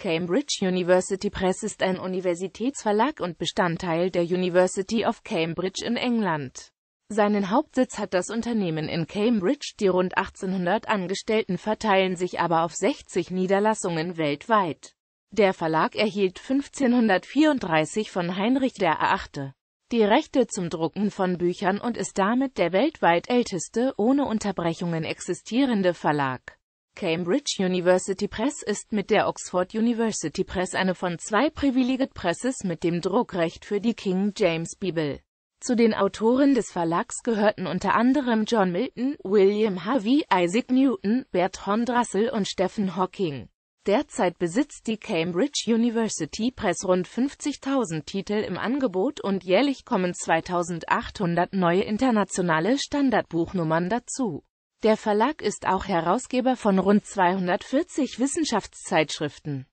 Cambridge University Press ist ein Universitätsverlag und Bestandteil der University of Cambridge in England. Seinen Hauptsitz hat das Unternehmen in Cambridge, die rund 1800 Angestellten verteilen sich aber auf 60 Niederlassungen weltweit. Der Verlag erhielt 1534 von Heinrich VIII. die Rechte zum Drucken von Büchern und ist damit der weltweit älteste, ohne Unterbrechungen existierende Verlag. Cambridge University Press ist mit der Oxford University Press eine von zwei Privileged Presses mit dem Druckrecht für die King James Bibel. Zu den Autoren des Verlags gehörten unter anderem John Milton, William Harvey, Isaac Newton, Bertrand Russell und Stephen Hawking. Derzeit besitzt die Cambridge University Press rund 50.000 Titel im Angebot und jährlich kommen 2.800 neue internationale Standardbuchnummern dazu der Verlag ist auch Herausgeber von rund 240 Wissenschaftszeitschriften.